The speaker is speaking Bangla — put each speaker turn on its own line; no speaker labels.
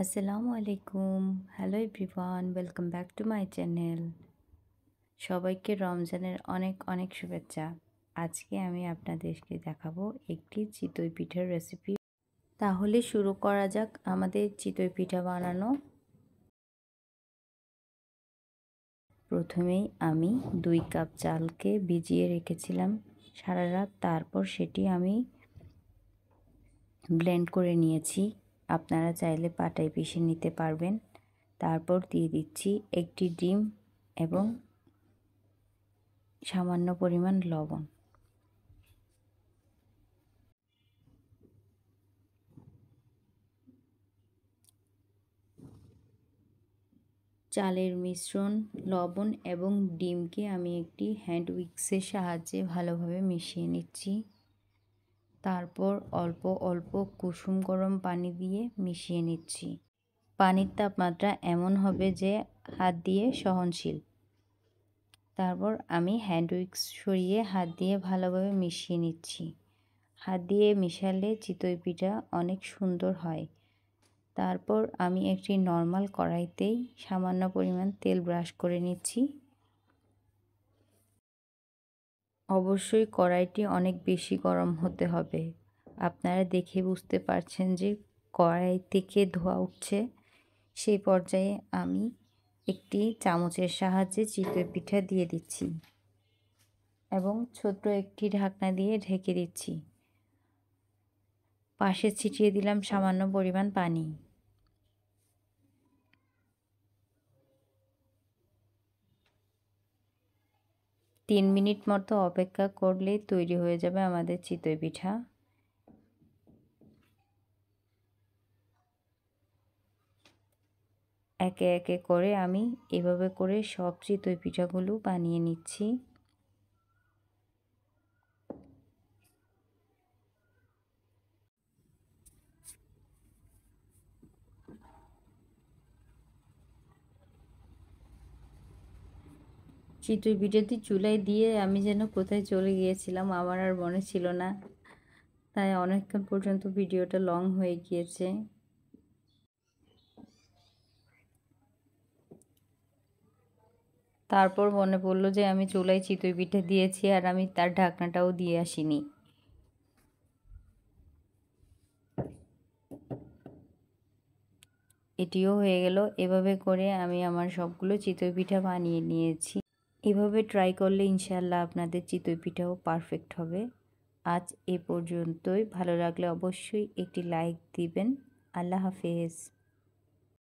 আসসালামু আলাইকুম hello everyone welcome back to my channel সবাইকে রমজানের অনেক অনেক শুভেচ্ছা আজকে আমি আপনাদেরকে দেখাবো একটি চিতই পিঠার রেসিপি তাহলে শুরু করা যাক আমাদের চিতই পিঠা বানানো প্রথমেই আমি দুই কাপ চালকে ভিজিয়ে রেখেছিলাম সারা রাত তারপর সেটি আমি ব্লেন্ড করে নিয়েছি আপনারা চাইলে পাটায় পিষে নিতে পারবেন তারপর দিয়ে দিচ্ছি একটি ডিম এবং সামান্য পরিমাণ লবণ চালের মিশ্রণ লবণ এবং ডিমকে আমি একটি হ্যান্ড উইক্সের সাহায্যে ভালোভাবে মিশিয়ে নিচ্ছি তারপর অল্প অল্প কুসুম গরম পানি দিয়ে মিশিয়ে নিচ্ছি পানির তাপমাত্রা এমন হবে যে হাত দিয়ে সহনশীল তারপর আমি হ্যান্ড উইক্স সরিয়ে হাত দিয়ে ভালোভাবে মিশিয়ে নিচ্ছি হাত দিয়ে মিশালে চিতই পিঠা অনেক সুন্দর হয় তারপর আমি একটি নর্মাল কড়াইতেই সামান্য পরিমাণ তেল ব্রাশ করে নিচ্ছি অবশ্যই কড়াইটি অনেক বেশি গরম হতে হবে আপনারা দেখে বুঝতে পারছেন যে কড়াই থেকে ধোয়া উঠছে সেই পর্যায়ে আমি একটি চামচের সাহায্যে চিতই পিঠা দিয়ে দিচ্ছি এবং ছোট একটি ঢাকনা দিয়ে ঢেকে দিচ্ছি পাশে ছিটিয়ে দিলাম সামান্য পরিমাণ পানি তিন মিনিট মতো অপেক্ষা করলেই তৈরি হয়ে যাবে আমাদের চিতই পিঠা একে একে করে আমি এভাবে করে সব চিতই পিঠাগুলো বানিয়ে নিচ্ছি চিতুই বিটাটি চুলায় দিয়ে আমি যেন কোথায় চলে গিয়েছিলাম আমার আর মনে ছিল না তাই অনেকক্ষণ পর্যন্ত ভিডিওটা লং হয়ে গিয়েছে তারপর মনে পড়লো যে আমি চুলায় চিতই পিঠে দিয়েছি আর আমি তার ঢাকনাটাও দিয়ে আসিনি এটিও হয়ে গেল এভাবে করে আমি আমার সবগুলো চিতই পিঠা বানিয়ে নিয়েছি এভাবে ট্রাই করলে ইনশাল্লাহ আপনাদের চিতই পিঠাও পারফেক্ট হবে আজ এ পর্যন্তই ভালো লাগলে অবশ্যই একটি লাইক দিবেন আল্লাহ হাফেজ